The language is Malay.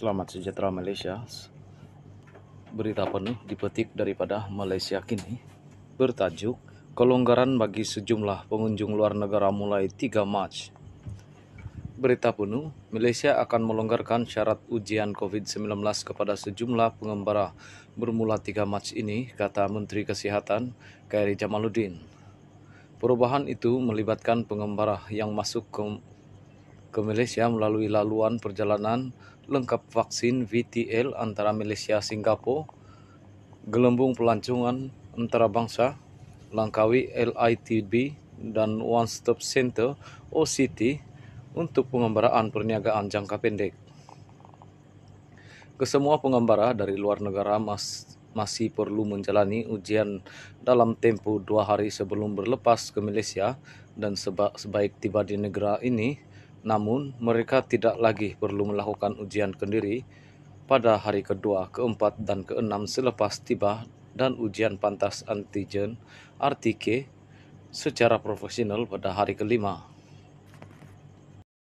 Selamat sejahtera Malaysia. Berita penuh dipetik daripada Malaysia kini bertajuk Kelonggaran bagi sejumlah pengunjung luar negara mulai 3 Mac. Berita penuh, Malaysia akan melonggarkan syarat ujian COVID-19 kepada sejumlah pengembara bermula 3 Mac ini, kata Menteri Kesihatan Kairi Jamaluddin. Perubahan itu melibatkan pengembara yang masuk ke ke Malaysia melalui laluan perjalanan lengkap vaksin VTL antara Malaysia Singapura, gelembung pelancongan antarabangsa Langkawi LITB dan One Stop Center OCT untuk pengembaraan perniagaan jangka pendek. Kesemua pengembara dari luar negara mas masih perlu menjalani ujian dalam tempoh dua hari sebelum berlepas ke Malaysia dan seba sebaik tiba di negara ini, Namun, mereka tidak lagi perlu melakukan ujian kendiri pada hari kedua, keempat, dan keenam selepas tiba dan ujian pantas antigen RTK secara profesional pada hari kelima.